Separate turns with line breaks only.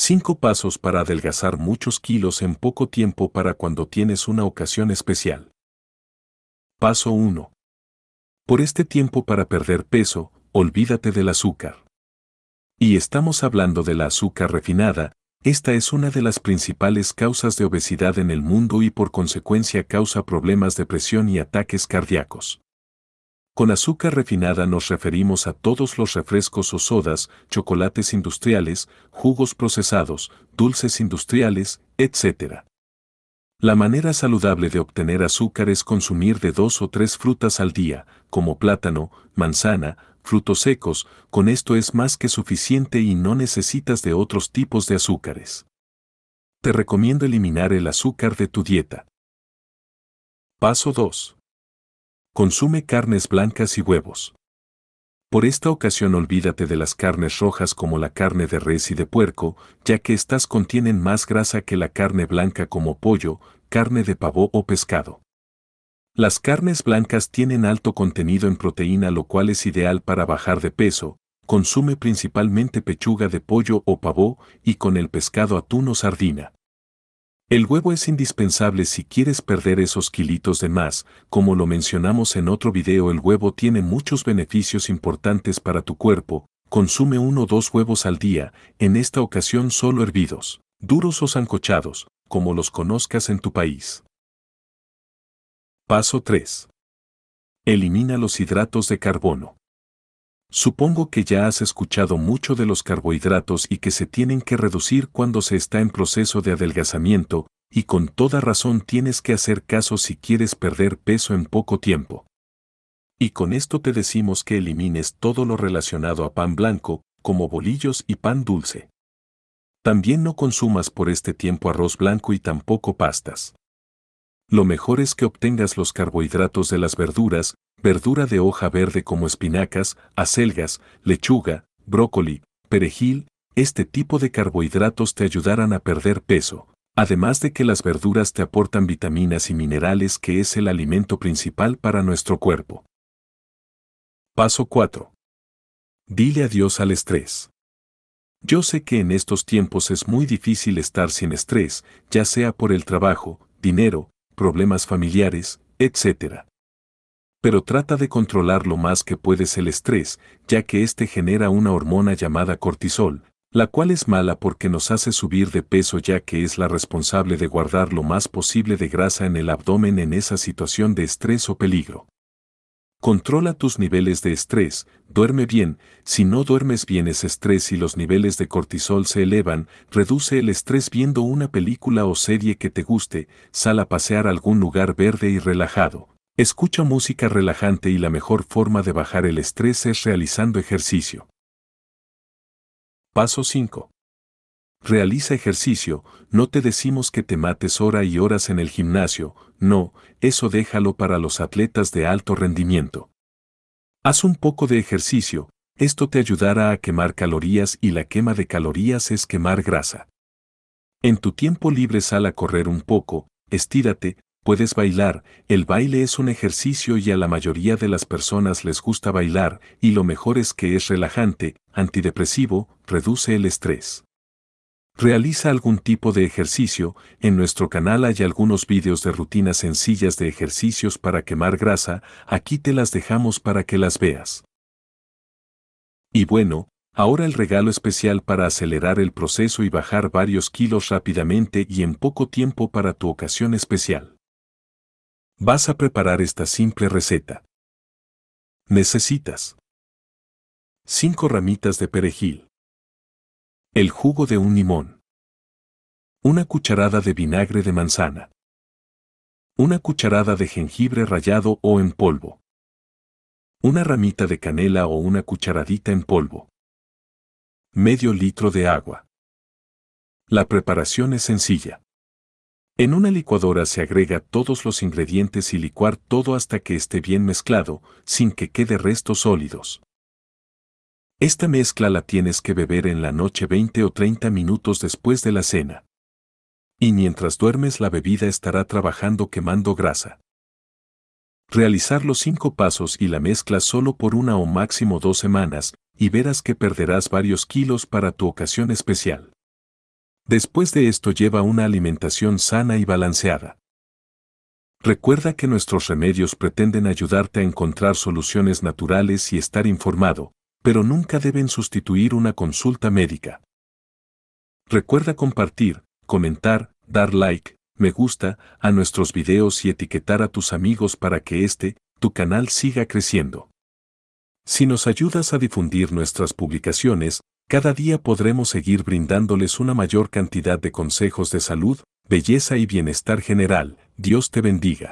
5 pasos para adelgazar muchos kilos en poco tiempo para cuando tienes una ocasión especial. Paso 1. Por este tiempo para perder peso, olvídate del azúcar. Y estamos hablando de la azúcar refinada, esta es una de las principales causas de obesidad en el mundo y por consecuencia causa problemas de presión y ataques cardíacos. Con azúcar refinada nos referimos a todos los refrescos o sodas, chocolates industriales, jugos procesados, dulces industriales, etc. La manera saludable de obtener azúcar es consumir de dos o tres frutas al día, como plátano, manzana, frutos secos, con esto es más que suficiente y no necesitas de otros tipos de azúcares. Te recomiendo eliminar el azúcar de tu dieta. Paso 2. Consume carnes blancas y huevos. Por esta ocasión olvídate de las carnes rojas como la carne de res y de puerco, ya que estas contienen más grasa que la carne blanca como pollo, carne de pavo o pescado. Las carnes blancas tienen alto contenido en proteína lo cual es ideal para bajar de peso, consume principalmente pechuga de pollo o pavo y con el pescado atún o sardina. El huevo es indispensable si quieres perder esos kilitos de más, como lo mencionamos en otro video el huevo tiene muchos beneficios importantes para tu cuerpo, consume uno o dos huevos al día, en esta ocasión solo hervidos, duros o sancochados, como los conozcas en tu país. Paso 3. Elimina los hidratos de carbono. Supongo que ya has escuchado mucho de los carbohidratos y que se tienen que reducir cuando se está en proceso de adelgazamiento, y con toda razón tienes que hacer caso si quieres perder peso en poco tiempo. Y con esto te decimos que elimines todo lo relacionado a pan blanco, como bolillos y pan dulce. También no consumas por este tiempo arroz blanco y tampoco pastas. Lo mejor es que obtengas los carbohidratos de las verduras, verdura de hoja verde como espinacas, acelgas, lechuga, brócoli, perejil, este tipo de carbohidratos te ayudarán a perder peso, además de que las verduras te aportan vitaminas y minerales que es el alimento principal para nuestro cuerpo. Paso 4. Dile adiós al estrés. Yo sé que en estos tiempos es muy difícil estar sin estrés, ya sea por el trabajo, dinero, problemas familiares, etc pero trata de controlar lo más que puedes el estrés, ya que este genera una hormona llamada cortisol, la cual es mala porque nos hace subir de peso ya que es la responsable de guardar lo más posible de grasa en el abdomen en esa situación de estrés o peligro. Controla tus niveles de estrés, duerme bien, si no duermes bien es estrés y los niveles de cortisol se elevan, reduce el estrés viendo una película o serie que te guste, sal a pasear a algún lugar verde y relajado, Escucha música relajante y la mejor forma de bajar el estrés es realizando ejercicio. Paso 5. Realiza ejercicio, no te decimos que te mates hora y horas en el gimnasio, no, eso déjalo para los atletas de alto rendimiento. Haz un poco de ejercicio, esto te ayudará a quemar calorías y la quema de calorías es quemar grasa. En tu tiempo libre sal a correr un poco, estírate, puedes bailar, el baile es un ejercicio y a la mayoría de las personas les gusta bailar, y lo mejor es que es relajante, antidepresivo, reduce el estrés. Realiza algún tipo de ejercicio, en nuestro canal hay algunos vídeos de rutinas sencillas de ejercicios para quemar grasa, aquí te las dejamos para que las veas. Y bueno, Ahora el regalo especial para acelerar el proceso y bajar varios kilos rápidamente y en poco tiempo para tu ocasión especial vas a preparar esta simple receta. Necesitas 5 ramitas de perejil, el jugo de un limón, una cucharada de vinagre de manzana, una cucharada de jengibre rallado o en polvo, una ramita de canela o una cucharadita en polvo, medio litro de agua. La preparación es sencilla. En una licuadora se agrega todos los ingredientes y licuar todo hasta que esté bien mezclado, sin que quede restos sólidos. Esta mezcla la tienes que beber en la noche 20 o 30 minutos después de la cena. Y mientras duermes la bebida estará trabajando quemando grasa. Realizar los cinco pasos y la mezcla solo por una o máximo dos semanas, y verás que perderás varios kilos para tu ocasión especial. Después de esto lleva una alimentación sana y balanceada. Recuerda que nuestros remedios pretenden ayudarte a encontrar soluciones naturales y estar informado, pero nunca deben sustituir una consulta médica. Recuerda compartir, comentar, dar like, me gusta a nuestros videos y etiquetar a tus amigos para que este, tu canal siga creciendo. Si nos ayudas a difundir nuestras publicaciones, cada día podremos seguir brindándoles una mayor cantidad de consejos de salud, belleza y bienestar general. Dios te bendiga.